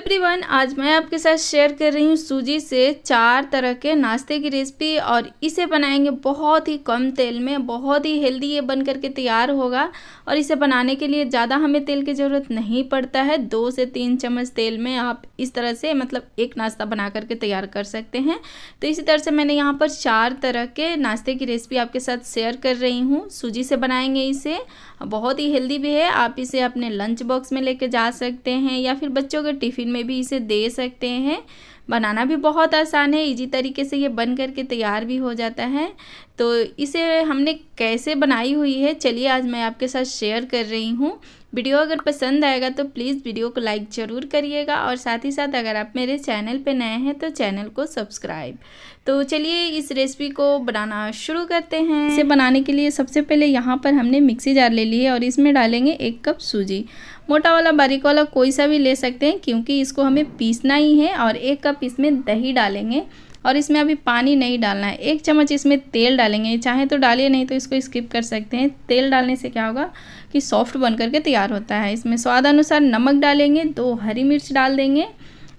everyone आज मैं आपके साथ शेयर कर रही हूँ सूजी से चार तरह के नाश्ते की रेसिपी और इसे बनाएंगे बहुत ही कम तेल में बहुत ही हेल्दी ये बन करके तैयार होगा और इसे बनाने के लिए ज़्यादा हमें तेल की ज़रूरत नहीं पड़ता है दो से तीन चम्मच तेल में आप इस तरह से मतलब एक नाश्ता बना करके तैयार कर सकते हैं तो इसी तरह से मैंने यहाँ पर चार तरह के नाश्ते की रेसिपी आपके साथ शेयर कर रही हूँ सूजी से बनाएंगे इसे बहुत ही हेल्दी भी है आप इसे अपने लंच बॉक्स में लेके जा सकते हैं या फिर बच्चों के टिफ़िन में भी इसे दे सकते हैं बनाना भी बहुत आसान है इजी तरीके से ये बन करके तैयार भी हो जाता है तो इसे हमने कैसे बनाई हुई है चलिए आज मैं आपके साथ शेयर कर रही हूँ वीडियो अगर पसंद आएगा तो प्लीज़ वीडियो को लाइक ज़रूर करिएगा और साथ ही साथ अगर आप मेरे चैनल पर नए हैं तो चैनल को सब्सक्राइब तो चलिए इस रेसिपी को बनाना शुरू करते हैं इसे बनाने के लिए सबसे पहले यहाँ पर हमने मिक्सी जार ले ली है और इसमें डालेंगे एक कप सूजी मोटा वाला बारीक वाला कोई सा भी ले सकते हैं क्योंकि इसको हमें पीसना ही है और एक कप इसमें दही डालेंगे और इसमें अभी पानी नहीं डालना है एक चम्मच इसमें तेल डालेंगे चाहे तो डालिए नहीं तो इसको स्किप कर सकते हैं तेल डालने से क्या होगा कि सॉफ्ट बन करके तैयार होता है इसमें स्वाद अनुसार नमक डालेंगे दो हरी मिर्च डाल देंगे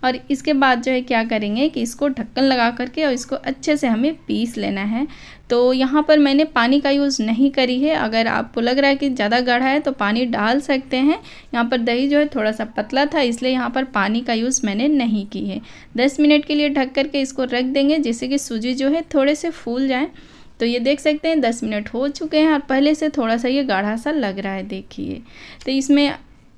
और इसके बाद जो है क्या करेंगे कि इसको ढक्कन लगा करके और इसको अच्छे से हमें पीस लेना है तो यहाँ पर मैंने पानी का यूज़ नहीं करी है अगर आपको लग रहा है कि ज़्यादा गाढ़ा है तो पानी डाल सकते हैं यहाँ पर दही जो है थोड़ा सा पतला था इसलिए यहाँ पर पानी का यूज़ मैंने नहीं की है दस मिनट के लिए ढक करके इसको रख देंगे जिससे कि सूजी जो है थोड़े से फूल जाए तो ये देख सकते हैं दस मिनट हो चुके हैं और पहले से थोड़ा सा ये गाढ़ा सा लग रहा है देखिए तो इसमें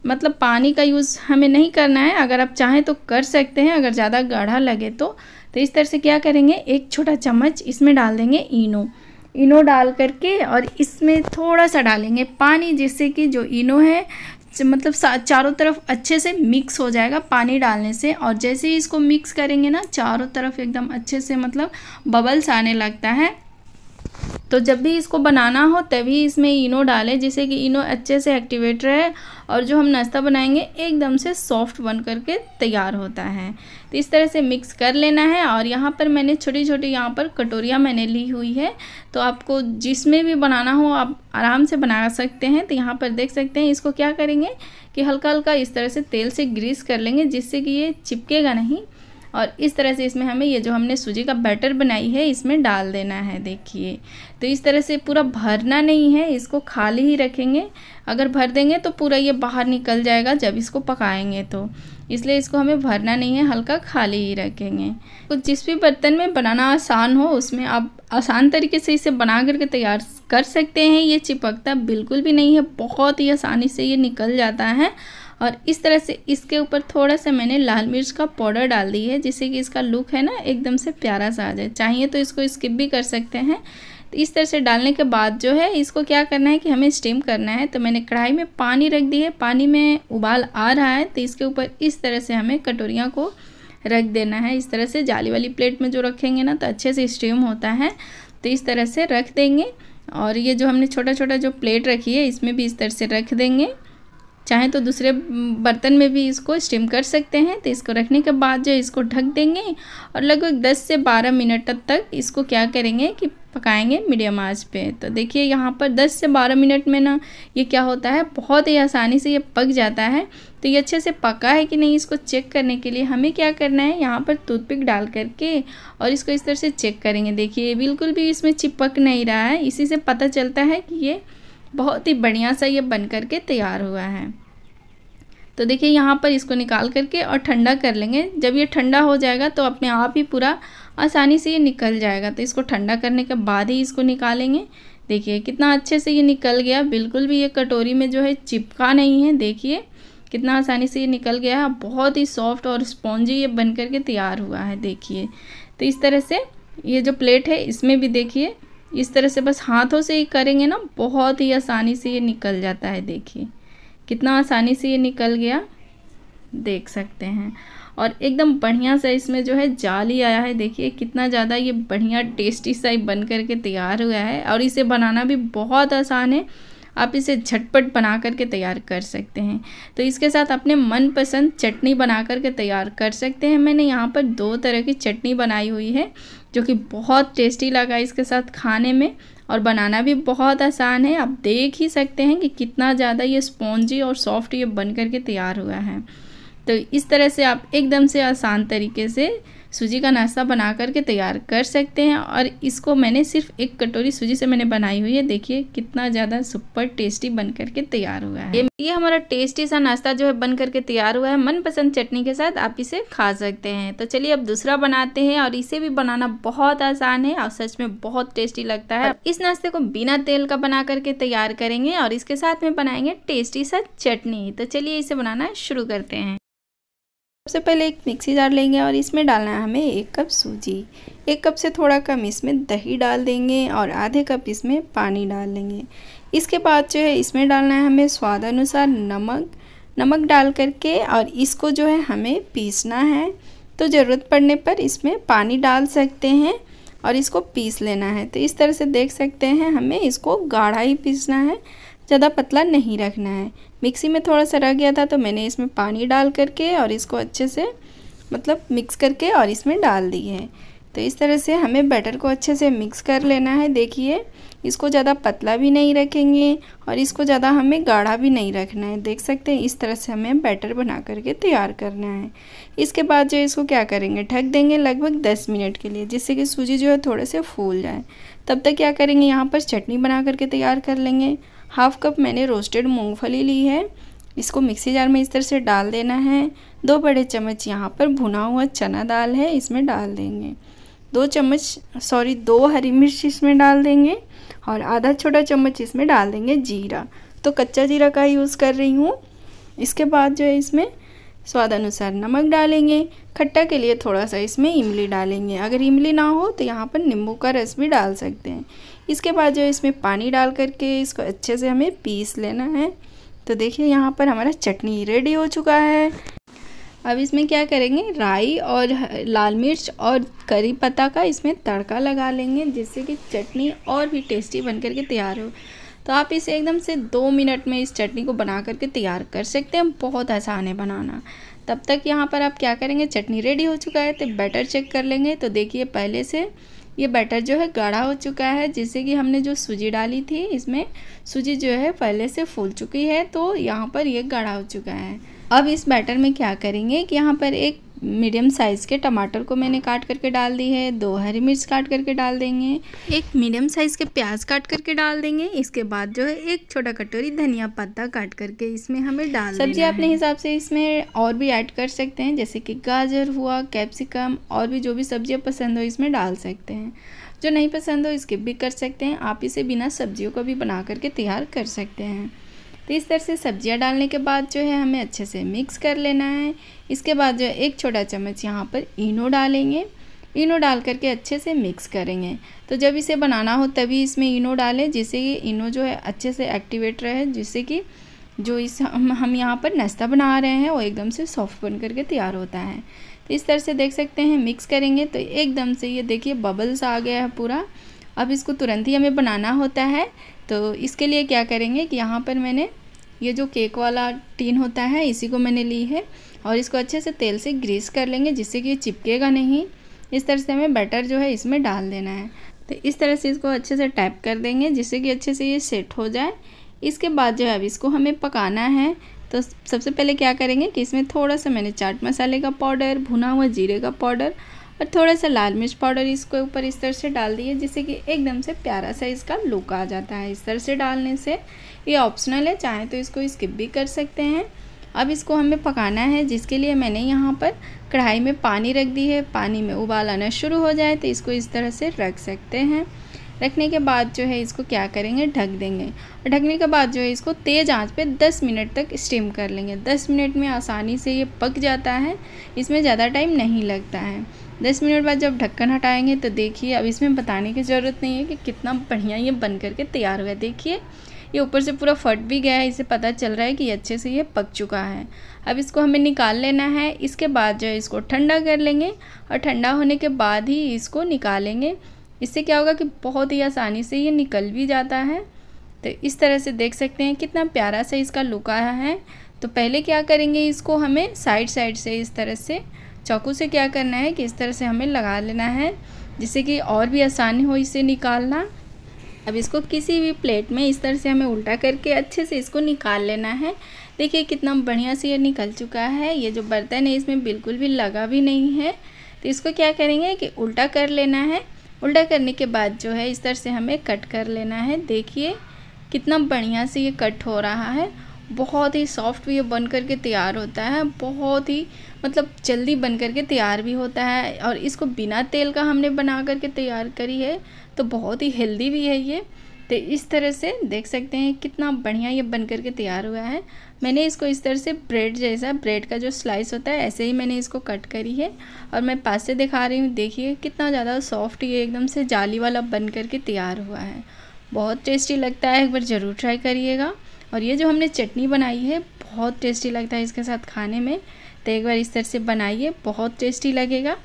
मतलब पानी का यूज़ हमें नहीं करना है अगर आप चाहें तो कर सकते हैं अगर ज़्यादा गाढ़ा लगे तो तो इस तरह से क्या करेंगे एक छोटा चम्मच इसमें डाल देंगे इनो इनो डाल करके और इसमें थोड़ा सा डालेंगे पानी जिससे कि जो इनो है मतलब चारों तरफ अच्छे से मिक्स हो जाएगा पानी डालने से और जैसे ही इसको मिक्स करेंगे ना चारों तरफ एकदम अच्छे से मतलब बबल्स आने लगता है तो जब भी इसको बनाना हो तभी इसमें इनो डालें जिससे कि इनो अच्छे से एक्टिवेट रहे और जो हम नाश्ता बनाएंगे एकदम से सॉफ्ट बन करके तैयार होता है तो इस तरह से मिक्स कर लेना है और यहाँ पर मैंने छोटी छोटी यहाँ पर कटोरियाँ मैंने ली हुई है तो आपको जिसमें भी बनाना हो आप आराम से बना सकते हैं तो यहाँ पर देख सकते हैं इसको क्या करेंगे कि हल्का हल्का इस तरह से तेल से ग्रीस कर लेंगे जिससे कि ये चिपकेगा नहीं और इस तरह से इसमें हमें ये जो हमने सूजी का बैटर बनाई है इसमें डाल देना है देखिए तो इस तरह से पूरा भरना नहीं है इसको खाली ही रखेंगे अगर भर देंगे तो पूरा ये बाहर निकल जाएगा जब इसको पकाएंगे तो इसलिए इसको हमें भरना नहीं है हल्का खाली ही रखेंगे तो जिस भी बर्तन में बनाना आसान हो उसमें आप आसान तरीके से इसे बना करके तैयार कर सकते हैं ये चिपकता बिल्कुल भी नहीं है बहुत ही आसानी से ये निकल जाता है और इस तरह से इसके ऊपर थोड़ा सा मैंने लाल मिर्च का पाउडर डाल दी है जिससे कि इसका लुक है ना एकदम से प्यारा सा आ जाए चाहिए तो इसको स्किप भी कर सकते हैं तो इस तरह से डालने के बाद जो है इसको क्या करना है कि हमें स्टीम करना है तो मैंने कढ़ाई में पानी रख दी है पानी में उबाल आ रहा है तो इसके ऊपर इस तरह से हमें कटोरियाँ को रख देना है इस तरह से जाली वाली प्लेट में जो रखेंगे ना तो अच्छे से स्टीम होता है तो इस तरह से रख देंगे और ये जो हमने छोटा छोटा जो प्लेट रखी है इसमें भी इस तरह से रख देंगे चाहे तो दूसरे बर्तन में भी इसको स्टीम कर सकते हैं तो इसको रखने के बाद जो इसको ढक देंगे और लगभग 10 से 12 मिनट तक इसको क्या करेंगे कि पकाएंगे मीडियम आंच पे तो देखिए यहाँ पर 10 से 12 मिनट में ना ये क्या होता है बहुत ही आसानी से ये पक जाता है तो ये अच्छे से पका है कि नहीं इसको चेक करने के लिए हमें क्या करना है यहाँ पर टूथपिक डाल करके और इसको इस तरह से चेक करेंगे देखिए बिल्कुल भी इसमें चिपक नहीं रहा है इसी से पता चलता है कि ये बहुत ही बढ़िया सा ये बन करके तैयार हुआ है तो देखिए यहाँ पर इसको निकाल करके और ठंडा कर लेंगे जब ये ठंडा हो जाएगा तो अपने आप ही पूरा आसानी से ये निकल जाएगा तो इसको ठंडा करने के बाद ही इसको निकालेंगे देखिए कितना अच्छे से ये निकल गया बिल्कुल भी ये कटोरी में जो है चिपका नहीं है देखिए कितना आसानी से ये निकल गया है बहुत ही सॉफ्ट और स्पॉन्जी ये बन करके तैयार हुआ है देखिए तो इस तरह से ये जो प्लेट है इसमें भी देखिए इस तरह से बस हाथों से ही करेंगे ना बहुत ही आसानी से ये निकल जाता है देखिए कितना आसानी से ये निकल गया देख सकते हैं और एकदम बढ़िया सा इसमें जो है जाल ही आया है देखिए कितना ज़्यादा ये बढ़िया टेस्टी सा बन करके तैयार हुआ है और इसे बनाना भी बहुत आसान है आप इसे झटपट बना करके तैयार कर सकते हैं तो इसके साथ अपने मनपसंद चटनी बना करके तैयार कर सकते हैं मैंने यहाँ पर दो तरह की चटनी बनाई हुई है जो कि बहुत टेस्टी लगा इसके साथ खाने में और बनाना भी बहुत आसान है आप देख ही सकते हैं कि कितना ज़्यादा ये स्पॉन्जी और सॉफ्ट ये बन कर के तैयार हुआ है तो इस तरह से आप एकदम से आसान तरीके से सूजी का नाश्ता बना करके तैयार कर सकते हैं और इसको मैंने सिर्फ एक कटोरी सूजी से मैंने बनाई हुई है देखिए कितना ज़्यादा सुपर टेस्टी बन करके तैयार हुआ है ये हमारा टेस्टी सा नाश्ता जो है बन करके तैयार हुआ है मनपसंद चटनी के साथ आप इसे खा सकते हैं तो चलिए अब दूसरा बनाते हैं और इसे भी बनाना बहुत आसान है और सच में बहुत टेस्टी लगता है इस नाश्ते को बिना तेल का बना करके तैयार करेंगे और इसके साथ में बनाएंगे टेस्टी सा चटनी तो चलिए इसे बनाना शुरू करते हैं सबसे पहले एक मिक्सी जार लेंगे और इसमें डालना है हमें एक कप सूजी एक कप से थोड़ा कम इसमें दही डाल देंगे और आधे कप इसमें पानी डाल लेंगे इसके बाद जो है इसमें डालना है हमें स्वाद अनुसार नमक नमक डाल करके और इसको जो है हमें पीसना है तो ज़रूरत पड़ने पर इसमें पानी डाल सकते हैं और इसको पीस लेना है तो इस तरह से देख सकते हैं हमें इसको गाढ़ा ही पीसना है ज़्यादा पतला नहीं रखना है मिक्सी में थोड़ा सा रह गया था तो मैंने इसमें पानी डाल करके और इसको अच्छे से मतलब मिक्स करके और इसमें डाल दी है तो इस तरह से हमें बैटर को अच्छे से मिक्स कर लेना है देखिए इसको ज़्यादा पतला भी नहीं रखेंगे और इसको ज़्यादा हमें गाढ़ा भी नहीं रखना है देख सकते हैं इस तरह से हमें बैटर बना करके तैयार करना है इसके बाद जो इसको क्या करेंगे ढक देंगे लगभग 10 मिनट के लिए जिससे कि सूजी जो है थोड़े से फूल जाए तब तक क्या करेंगे यहाँ पर चटनी बना करके तैयार कर लेंगे हाफ कप मैंने रोस्टेड मूंगफली ली है इसको मिक्सी जार में इस तरह से डाल देना है दो बड़े चम्मच यहाँ पर भुना हुआ चना दाल है इसमें डाल देंगे दो चम्मच सॉरी दो हरी मिर्च इसमें डाल देंगे और आधा छोटा चम्मच इसमें डाल देंगे जीरा तो कच्चा जीरा का यूज़ कर रही हूँ इसके बाद जो है इसमें स्वाद अनुसार नमक डालेंगे खट्टा के लिए थोड़ा सा इसमें इमली डालेंगे अगर इमली ना हो तो यहाँ पर नींबू का रस भी डाल सकते हैं इसके बाद जो इसमें पानी डाल करके इसको अच्छे से हमें पीस लेना है तो देखिए यहाँ पर हमारा चटनी रेडी हो चुका है अब इसमें क्या करेंगे राई और लाल मिर्च और करी पत्ता का इसमें तड़का लगा लेंगे जिससे कि चटनी और भी टेस्टी बन करके तैयार हो तो आप इसे एकदम से दो मिनट में इस चटनी को बना करके तैयार कर सकते हैं बहुत आसान है बनाना तब तक यहाँ पर आप क्या करेंगे चटनी रेडी हो चुका है तो बैटर चेक कर लेंगे तो देखिए पहले से ये बैटर जो है गाढ़ा हो चुका है जिससे कि हमने जो सूजी डाली थी इसमें सूजी जो है पहले से फूल चुकी है तो यहाँ पर ये गाढ़ा हो चुका है अब इस बैटर में क्या करेंगे कि यहाँ पर एक मीडियम साइज़ के टमाटर को मैंने काट करके डाल दी है दो हरी मिर्च काट करके डाल देंगे एक मीडियम साइज़ के प्याज काट करके डाल देंगे इसके बाद जो है एक छोटा कटोरी धनिया पत्ता काट करके इसमें हमें डाल सब्जी अपने हिसाब से इसमें और भी ऐड कर सकते हैं जैसे कि गाजर हुआ कैप्सिकम और भी जो भी सब्जियाँ पसंद हो इसमें डाल सकते हैं जो नहीं पसंद हो स्किप भी कर सकते हैं आप इसे बिना सब्जियों को भी बना करके तैयार कर सकते हैं तो इस तरह से सब्जियां डालने के बाद जो है हमें अच्छे से मिक्स कर लेना है इसके बाद जो है एक छोटा चम्मच यहाँ पर इनो डालेंगे इनो डाल करके अच्छे से मिक्स करेंगे तो जब इसे बनाना हो तभी इसमें इनो डालें जिससे कि इनो जो है अच्छे से एक्टिवेट रहे जिससे कि जो इस हम हम यहाँ पर नाश्ता बना रहे हैं वो एकदम से सॉफ्ट बन करके तैयार होता है तो इस तरह से देख सकते हैं मिक्स करेंगे तो एकदम से ये देखिए बबल्स आ गया है पूरा अब इसको तुरंत ही हमें बनाना होता है तो इसके लिए क्या करेंगे कि यहाँ पर मैंने ये जो केक वाला टीन होता है इसी को मैंने ली है और इसको अच्छे से तेल से ग्रीस कर लेंगे जिससे कि ये चिपकेगा नहीं इस तरह से हमें बटर जो है इसमें डाल देना है तो इस तरह से इसको अच्छे से टैप कर देंगे जिससे कि अच्छे से ये सेट हो जाए इसके बाद जो है अब इसको हमें पकाना है तो सबसे पहले क्या करेंगे कि इसमें थोड़ा सा मैंने चाट मसाले का पाउडर भुना हुआ जीरे का पाउडर और थोड़ा सा लाल मिर्च पाउडर इसके ऊपर इस तरह से डाल दिए जिससे कि एकदम से प्यारा सा इसका लुक आ जाता है इस तरह से डालने से ये ऑप्शनल है चाहें तो इसको स्किप भी कर सकते हैं अब इसको हमें पकाना है जिसके लिए मैंने यहाँ पर कढ़ाई में पानी रख दी है पानी में उबाल आना शुरू हो जाए तो इसको इस तरह से रख सकते हैं रखने के बाद जो है इसको क्या करेंगे ढक देंगे और ढकने के बाद जो है इसको तेज़ आंच पे 10 मिनट तक स्टीम कर लेंगे 10 मिनट में आसानी से ये पक जाता है इसमें ज़्यादा टाइम नहीं लगता है दस मिनट बाद जब ढक्कन हटाएंगे तो देखिए अब इसमें बताने की ज़रूरत नहीं है कि कितना बढ़िया ये बन करके तैयार हुआ है देखिए ये ऊपर से पूरा फट भी गया है इसे पता चल रहा है कि अच्छे से ये पक चुका है अब इसको हमें निकाल लेना है इसके बाद जो है इसको ठंडा कर लेंगे और ठंडा होने के बाद ही इसको निकालेंगे इससे क्या होगा कि बहुत ही आसानी से ये निकल भी जाता है तो इस तरह से देख सकते हैं कितना प्यारा सा इसका लुक आया है तो पहले क्या करेंगे इसको हमें साइड साइड से इस तरह से चाकू से क्या करना है कि इस तरह से हमें लगा लेना है जिससे कि और भी आसानी हो इसे निकालना अब इसको किसी भी प्लेट में इस तरह से हमें उल्टा करके अच्छे से इसको निकाल लेना है देखिए कितना बढ़िया से ये निकल चुका है ये जो बर्तन है इसमें बिल्कुल भी लगा भी नहीं है तो इसको क्या करेंगे कि उल्टा कर लेना है उल्टा करने के बाद जो है इस तरह से हमें कट कर लेना है देखिए कितना बढ़िया से ये कट हो रहा है बहुत ही सॉफ्ट भी ये बन कर के तैयार होता है बहुत ही मतलब जल्दी बन कर के तैयार भी होता है और इसको बिना तेल का हमने बना कर के तैयार करी है तो बहुत ही हेल्दी भी है ये तो इस तरह से देख सकते हैं कितना बढ़िया ये बन कर के तैयार हुआ है मैंने इसको इस तरह से ब्रेड जैसा ब्रेड का जो स्लाइस होता है ऐसे ही मैंने इसको कट करी है और मैं पास से दिखा रही हूँ देखिए कितना ज़्यादा सॉफ्ट ये एकदम से जाली वाला बन कर के तैयार हुआ है बहुत टेस्टी लगता है एक बार ज़रूर ट्राई करिएगा और ये जो हमने चटनी बनाई है बहुत टेस्टी लगता है इसके साथ खाने में तो एक बार इस तरह से बनाइए बहुत टेस्टी लगेगा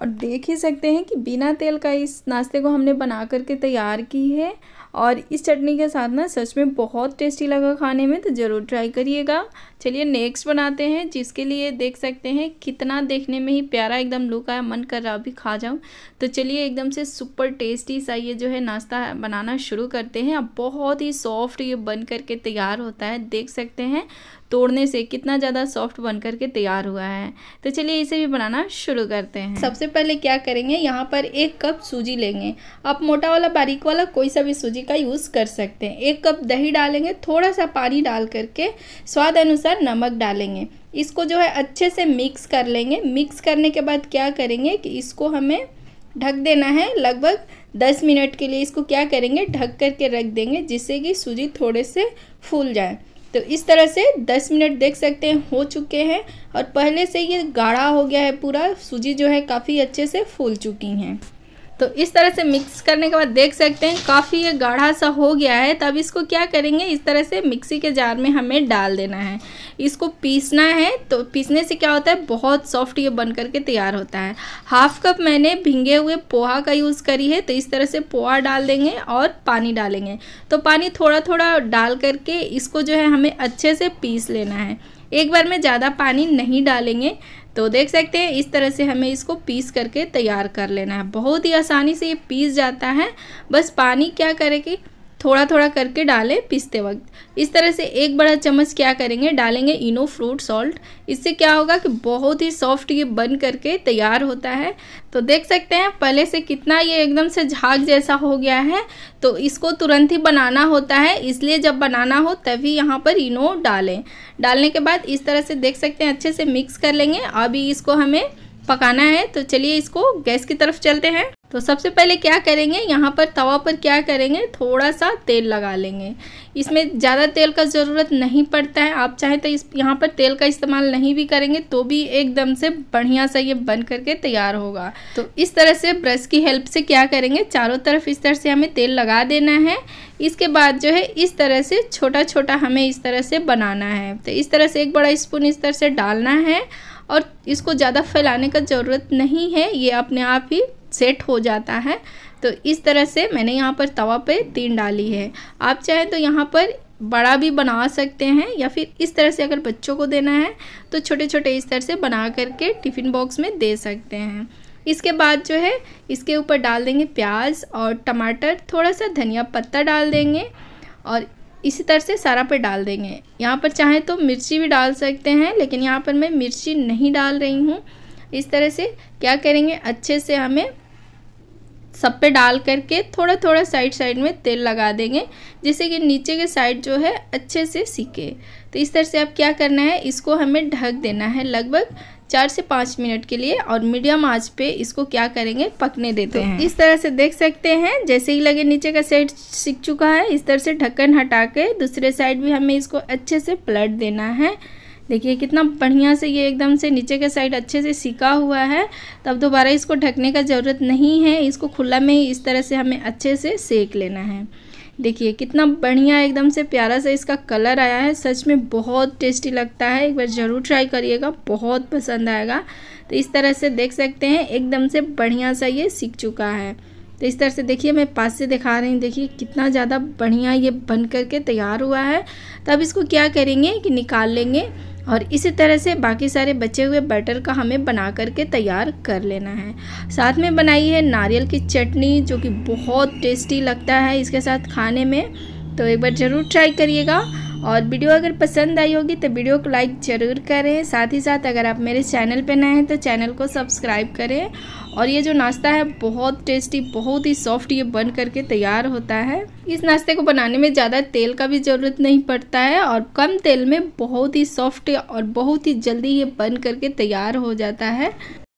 और देख ही सकते हैं कि बिना तेल का इस नाश्ते को हमने बना करके तैयार की है और इस चटनी के साथ ना सच में बहुत टेस्टी लगा खाने में तो ज़रूर ट्राई करिएगा चलिए नेक्स्ट बनाते हैं जिसके लिए देख सकते हैं कितना देखने में ही प्यारा एकदम लुक आया मन कर रहा अभी खा जाऊँ तो चलिए एकदम से सुपर टेस्टी सा ये जो है नाश्ता बनाना शुरू करते हैं अब बहुत ही सॉफ्ट ये बन करके तैयार होता है देख सकते हैं तोड़ने से कितना ज़्यादा सॉफ्ट बन करके तैयार हुआ है तो चलिए इसे भी बनाना शुरू करते हैं सबसे पहले क्या करेंगे यहाँ पर एक कप सूजी लेंगे आप मोटा वाला बारीक वाला कोई सा भी सूजी का यूज़ कर सकते हैं एक कप दही डालेंगे थोड़ा सा पानी डाल करके स्वाद अनुसार पर नमक डालेंगे इसको जो है अच्छे से मिक्स कर लेंगे मिक्स करने के बाद क्या करेंगे कि इसको हमें ढक देना है लगभग दस मिनट के लिए इसको क्या करेंगे ढक करके रख देंगे जिससे कि सूजी थोड़े से फूल जाए तो इस तरह से 10 मिनट देख सकते हैं हो चुके हैं और पहले से ये गाढ़ा हो गया है पूरा सूजी जो है काफ़ी अच्छे से फूल चुकी हैं तो इस तरह से मिक्स करने के बाद देख सकते हैं काफ़ी ये गाढ़ा सा हो गया है तब इसको क्या करेंगे इस तरह से मिक्सी के जार में हमें डाल देना है इसको पीसना है तो पीसने से क्या होता है बहुत सॉफ्ट ये बन करके तैयार होता है हाफ कप मैंने भिंगे हुए पोहा का यूज़ करी है तो इस तरह से पोहा डाल देंगे और पानी डालेंगे तो पानी थोड़ा थोड़ा डाल करके इसको जो है हमें अच्छे से पीस लेना है एक बार में ज़्यादा पानी नहीं डालेंगे तो देख सकते हैं इस तरह से हमें इसको पीस करके तैयार कर लेना है बहुत ही आसानी से ये पीस जाता है बस पानी क्या करेगी थोड़ा थोड़ा करके डालें पिसते वक्त इस तरह से एक बड़ा चम्मच क्या करेंगे डालेंगे इनो फ्रूट सॉल्ट इससे क्या होगा कि बहुत ही सॉफ्ट ये बन करके तैयार होता है तो देख सकते हैं पहले से कितना ये एकदम से झाग जैसा हो गया है तो इसको तुरंत ही बनाना होता है इसलिए जब बनाना हो तभी यहाँ पर इनो डालें डालने के बाद इस तरह से देख सकते हैं अच्छे से मिक्स कर लेंगे अभी इसको हमें पकाना है तो चलिए इसको गैस की तरफ चलते हैं तो सबसे पहले क्या करेंगे यहाँ पर तवा पर क्या करेंगे थोड़ा सा तेल लगा लेंगे इसमें ज़्यादा तेल का ज़रूरत नहीं पड़ता है आप चाहे तो इस यहाँ पर तेल का इस्तेमाल नहीं भी करेंगे तो भी एकदम से बढ़िया सा ये बन करके तैयार होगा तो इस तरह से ब्रश की हेल्प से क्या करेंगे चारों तरफ इस तरह से हमें तेल लगा देना है इसके बाद जो है इस तरह से छोटा छोटा हमें इस तरह से बनाना है तो इस तरह से एक बड़ा स्पून इस तरह से डालना है और इसको ज़्यादा फैलाने का ज़रूरत नहीं है ये अपने आप ही सेट हो जाता है तो इस तरह से मैंने यहाँ पर तवा पे तीन डाली है आप चाहें तो यहाँ पर बड़ा भी बना सकते हैं या फिर इस तरह से अगर बच्चों को देना है तो छोटे छोटे इस तरह से बना करके टिफ़िन बॉक्स में दे सकते हैं इसके बाद जो है इसके ऊपर डाल देंगे प्याज और टमाटर थोड़ा सा धनिया पत्ता डाल देंगे और इसी तरह से सारा पर डाल देंगे यहाँ पर चाहें तो मिर्ची भी डाल सकते हैं लेकिन यहाँ पर मैं मिर्ची नहीं डाल रही हूँ इस तरह से क्या करेंगे अच्छे से हमें सब पे डाल करके थोड़ा थोड़ा साइड साइड में तेल लगा देंगे जिससे कि नीचे के साइड जो है अच्छे से सीखे तो इस तरह से अब क्या करना है इसको हमें ढक देना है लगभग चार से पाँच मिनट के लिए और मीडियम आंच पे इसको क्या करेंगे पकने देते तो हैं इस तरह से देख सकते हैं जैसे ही लगे नीचे का साइड सीख चुका है इस तरह से ढक्कन हटा के दूसरे साइड भी हमें इसको अच्छे से पलट देना है देखिए कितना बढ़िया से ये एकदम से नीचे के साइड अच्छे से सीखा हुआ है तब दोबारा इसको ढकने का ज़रूरत नहीं है इसको खुला में ही इस तरह से हमें अच्छे से सेक लेना है देखिए कितना बढ़िया एकदम से प्यारा सा इसका कलर आया है सच में बहुत टेस्टी लगता है एक बार ज़रूर ट्राई करिएगा बहुत पसंद आएगा तो इस तरह से देख सकते हैं एकदम से बढ़िया सा ये सीख चुका है तो इस तरह से देखिए मैं पास से दिखा रही हूँ देखिए कितना ज़्यादा बढ़िया ये बन करके तैयार हुआ है तब तो इसको क्या करेंगे कि निकाल लेंगे और इसी तरह से बाकी सारे बचे हुए बटर का हमें बना करके तैयार कर लेना है साथ में बनाई है नारियल की चटनी जो कि बहुत टेस्टी लगता है इसके साथ खाने में तो एक बार ज़रूर ट्राई करिएगा और वीडियो अगर पसंद आई होगी तो वीडियो को लाइक ज़रूर करें साथ ही साथ अगर आप मेरे चैनल पर नए हैं तो चैनल को सब्सक्राइब करें और ये जो नाश्ता है बहुत टेस्टी बहुत ही सॉफ्ट ये बन करके तैयार होता है इस नाश्ते को बनाने में ज़्यादा तेल का भी ज़रूरत नहीं पड़ता है और कम तेल में बहुत ही सॉफ्ट और बहुत ही जल्दी ये बन करके तैयार हो जाता है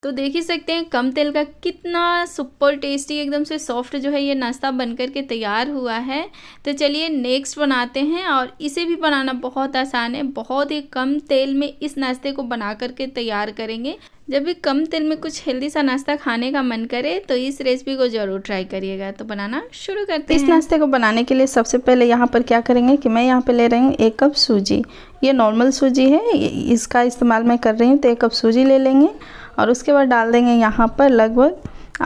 तो देख ही सकते हैं कम तेल का कितना सुपर टेस्टी एकदम से सॉफ्ट जो है ये नाश्ता बन कर के तैयार हुआ है तो चलिए नेक्स्ट बनाते हैं और इसे भी बनाना बहुत आसान है बहुत ही कम तेल में इस नाश्ते को बना करके तैयार करेंगे जब भी कम तेल में कुछ हेल्दी सा नाश्ता खाने का मन करे तो इस रेसिपी को जरूर ट्राई करिएगा तो बनाना शुरू करते हैं इस नाश्ते को बनाने के लिए सबसे पहले यहाँ पर क्या करेंगे कि मैं यहाँ पे ले रही हूँ एक कप सूजी ये नॉर्मल सूजी है इसका इस्तेमाल मैं कर रही हूँ तो एक कप सूजी ले लेंगे और उसके बाद डाल देंगे यहाँ पर लगभग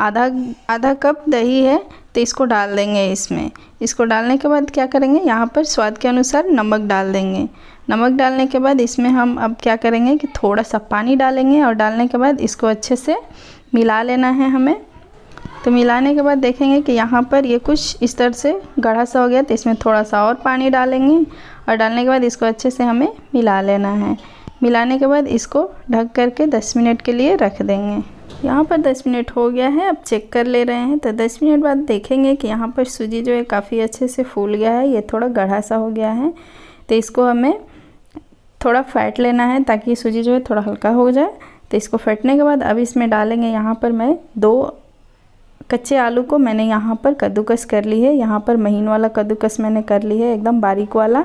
आधा आधा कप दही है तो इसको डाल देंगे इसमें इसको डालने के बाद क्या करेंगे यहाँ पर स्वाद के अनुसार नमक डाल देंगे नमक डालने के बाद इसमें हम अब क्या करेंगे कि थोड़ा सा पानी डालेंगे और डालने के बाद इसको अच्छे से मिला लेना है हमें तो मिलाने के बाद देखेंगे कि यहाँ पर ये कुछ इस तरह से गढ़ा सा हो गया तो इसमें थोड़ा सा और पानी डालेंगे और डालने के बाद इसको अच्छे से हमें मिला लेना है मिलाने के बाद इसको ढक करके 10 मिनट के लिए रख देंगे यहाँ पर 10 मिनट हो गया है अब चेक कर ले रहे हैं तो 10 मिनट बाद देखेंगे कि यहाँ पर सूजी जो है काफ़ी अच्छे से फूल गया है ये थोड़ा गढ़ा सा हो गया है तो इसको हमें थोड़ा फैट लेना है ताकि सूजी जो है थोड़ा हल्का हो जाए तो इसको फटने के बाद अब इसमें डालेंगे यहाँ पर मैं दो कच्चे आलू को मैंने यहाँ पर कद्दूकस कर ली है यहाँ पर महीन वाला कद्दूकस मैंने कर ली है एकदम बारीक वाला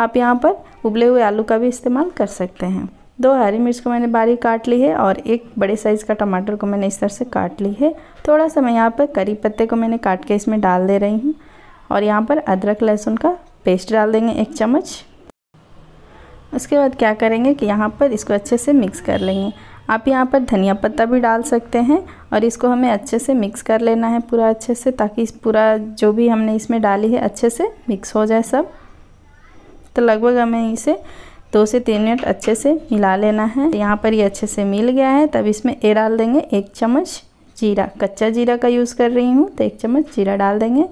आप यहाँ पर उबले हुए आलू का भी इस्तेमाल कर सकते हैं दो हरी मिर्च को मैंने बारीक काट ली है और एक बड़े साइज़ का टमाटर को मैंने इस तरह से काट ली है थोड़ा सा मैं यहाँ पर करी पत्ते को मैंने काट के इसमें डाल दे रही हूँ और यहाँ पर अदरक लहसुन का पेस्ट डाल देंगे एक चम्मच उसके बाद क्या करेंगे कि यहाँ पर इसको अच्छे से मिक्स कर लेंगे आप यहाँ पर धनिया पत्ता भी डाल सकते हैं और इसको हमें अच्छे से मिक्स कर लेना है पूरा अच्छे से ताकि पूरा जो भी हमने इसमें डाली है अच्छे से मिक्स हो जाए सब तो लगभग हमें इसे दो से तीन मिनट अच्छे से मिला लेना है यहाँ पर ये अच्छे से मिल गया है तब इसमें ए डाल देंगे एक चम्मच जीरा कच्चा जीरा का यूज़ कर रही हूँ तो एक चम्मच जीरा डाल देंगे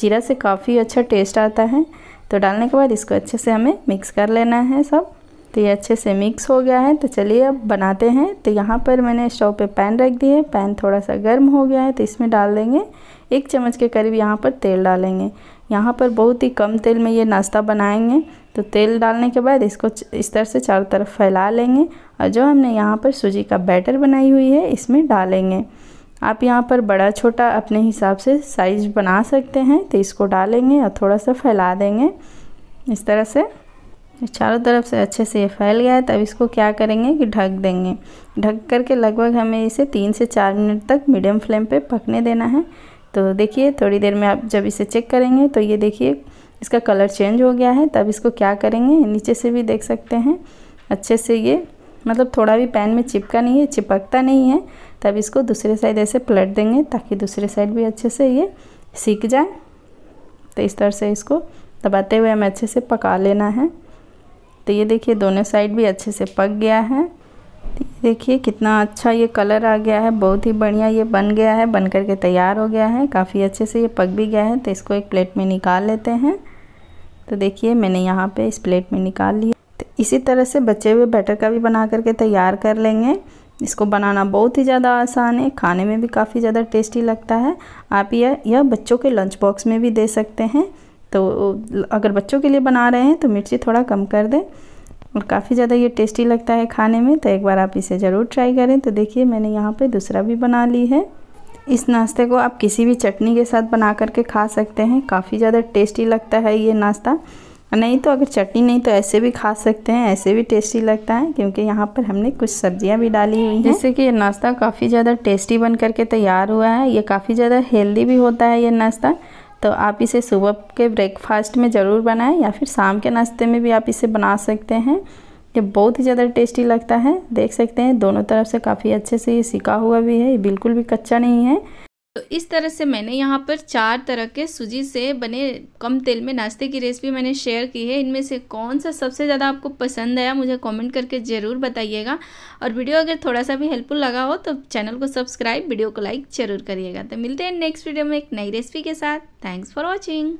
जीरा से काफ़ी अच्छा टेस्ट आता है तो डालने के बाद इसको अच्छे से हमें मिक्स कर लेना है सब तो ये अच्छे से मिक्स हो गया है तो चलिए अब बनाते हैं तो यहाँ पर मैंने स्टोव पे पैन रख दिए पैन थोड़ा सा गर्म हो गया है तो इसमें डाल देंगे एक चम्मच के करीब यहाँ पर तेल डालेंगे यहाँ पर बहुत ही कम तेल में ये नाश्ता बनाएंगे तो तेल डालने के बाद इसको इस तरह से चारों तरफ फैला लेंगे और जो हमने यहाँ पर सूजी का बैटर बनाई हुई है इसमें डालेंगे आप यहाँ पर बड़ा छोटा अपने हिसाब से साइज बना सकते हैं तो इसको डालेंगे और थोड़ा सा फैला देंगे इस तरह से चारों तरफ से अच्छे से ये फैल गया है तब इसको क्या करेंगे कि ढक देंगे ढक करके लगभग हमें इसे तीन से चार मिनट तक मीडियम फ्लेम पे पकने देना है तो देखिए थोड़ी देर में आप जब इसे चेक करेंगे तो ये देखिए इसका कलर चेंज हो गया है तब इसको क्या करेंगे नीचे से भी देख सकते हैं अच्छे से ये मतलब थोड़ा भी पैन में चिपका नहीं है चिपकता नहीं है तब इसको दूसरे साइड ऐसे पलट देंगे ताकि दूसरे साइड भी अच्छे से ये सीख जाए तो इस तरह से इसको दबाते हुए हमें अच्छे से पका लेना है तो ये देखिए दोनों साइड भी अच्छे से पक गया है देखिए कितना अच्छा ये कलर आ गया है बहुत ही बढ़िया ये बन गया है बन कर के तैयार हो गया है काफ़ी अच्छे से ये पक भी गया है तो इसको एक प्लेट में निकाल लेते हैं तो देखिए मैंने यहाँ पे इस प्लेट में निकाल लिया तो इसी तरह से बचे हुए बैटर का भी बना करके तैयार कर लेंगे इसको बनाना बहुत ही ज़्यादा आसान है खाने में भी काफ़ी ज़्यादा टेस्टी लगता है आप यह यह बच्चों के लंच बॉक्स में भी दे सकते हैं तो अगर बच्चों के लिए बना रहे हैं तो मिर्ची थोड़ा कम कर दें और काफ़ी ज़्यादा ये टेस्टी लगता है खाने में तो एक बार आप इसे ज़रूर ट्राई करें तो देखिए मैंने यहाँ पर दूसरा भी बना ली है इस नाश्ते को आप किसी भी चटनी के साथ बना करके खा सकते हैं काफ़ी ज़्यादा टेस्टी लगता है ये नाश्ता नहीं तो अगर चटनी नहीं तो ऐसे भी खा सकते हैं ऐसे भी टेस्टी लगता है क्योंकि यहाँ पर हमने कुछ सब्जियाँ भी डाली हुई हैं जैसे कि ये नाश्ता काफ़ी ज़्यादा टेस्टी बन करके तैयार हुआ है ये काफ़ी ज़्यादा हेल्दी भी होता है ये नाश्ता तो आप इसे सुबह के ब्रेकफास्ट में ज़रूर बनाएं या फिर शाम के नाश्ते में भी आप इसे बना सकते हैं ये बहुत ही ज़्यादा टेस्टी लगता है देख सकते हैं दोनों तरफ से काफ़ी अच्छे से ये सिका हुआ भी है ये बिल्कुल भी कच्चा नहीं है तो इस तरह से मैंने यहाँ पर चार तरह के सूजी से बने कम तेल में नाश्ते की रेसिपी मैंने शेयर की है इनमें से कौन सा सबसे ज़्यादा आपको पसंद आया मुझे कमेंट करके ज़रूर बताइएगा और वीडियो अगर थोड़ा सा भी हेल्पफुल लगा हो तो चैनल को सब्सक्राइब वीडियो को लाइक ज़रूर करिएगा तो मिलते हैं नेक्स्ट वीडियो में एक नई रेसिपी के साथ थैंक्स फॉर वॉचिंग